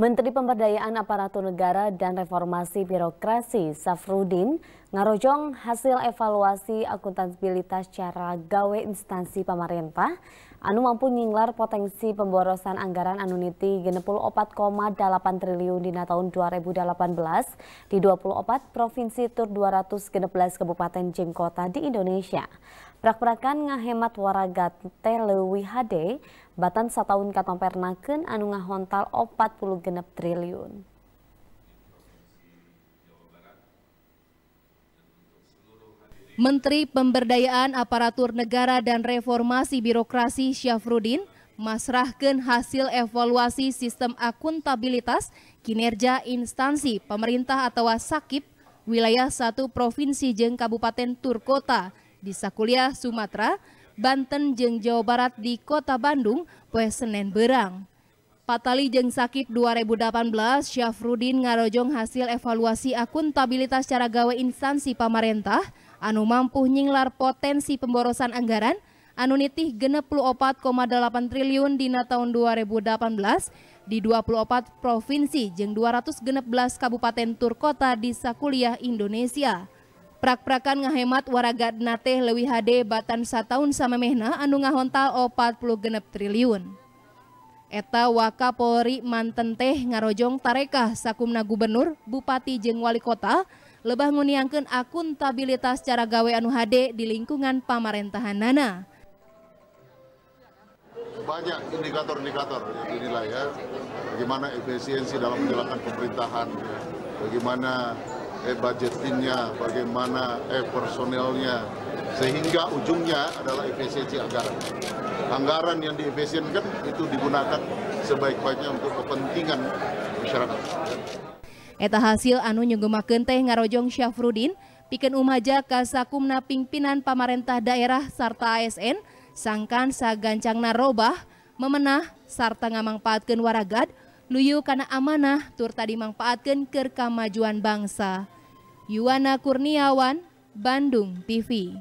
Menteri Pemberdayaan Aparatur Negara dan Reformasi Birokrasi Safrudin Narojong hasil evaluasi akuntabilitas cara gawe instansi pemerintah anu mampu nyinglar potensi pemborosan anggaran anuniti genepul 64,8 triliun dina tahun 2018 di 24 provinsi tur 216 kabupaten jengkota di Indonesia. Prak-prakan ngahemat waragat telewi HD batan katong katompernakeun anu ngahontal 40 genep triliun. Menteri Pemberdayaan Aparatur Negara dan Reformasi Birokrasi Syafruddin masrahkan hasil evaluasi sistem akuntabilitas kinerja instansi pemerintah atau sakip wilayah satu provinsi jeng Kabupaten Turkota di Sakulia, Sumatera, Banten jeng Jawa Barat di Kota Bandung poe Senen Berang. Patali jeng sakip 2018 Syafrudin ngarojong hasil evaluasi akuntabilitas cara gawe instansi pemerintah anu mampu nyinglar potensi pemborosan anggaran anu nitih 64,8 triliun dina tahun 2018 di 24 provinsi jeng 216 kabupaten tur kota di sakuliah Indonesia. Prak-prakan ngahemat waraga nateh lewi HD batan sataun mehna anu ngahontal 40 genep triliun. Eta Wakapolri manten teh ngarojong tarekah sakumna gubernur, bupati jeng wali kota, lebah nguniangkan akuntabilitas cara gawe anu hade di lingkungan Nana. Banyak indikator-indikator yang dinilai ya, bagaimana efisiensi dalam menjalankan pemerintahan, bagaimana eh, budgetingnya, bagaimana eh, personelnya, sehingga ujungnya adalah efisiensi anggaran. Anggaran yang diefisienkan itu digunakan sebaik-baiknya untuk kepentingan masyarakat. Eta hasil anu nyegemakeun teh ngarojong Syafrudin pikeun umaja ka sakumna pimpinan pamarentah daerah sarta ASN sangkan sagancangna robah memenah sarta ngamangpaatkeun waragad luyu kana amanah tur tadi mangpaatkeun keur kamajuan bangsa. Yuwana Kurniawan, Bandung TV.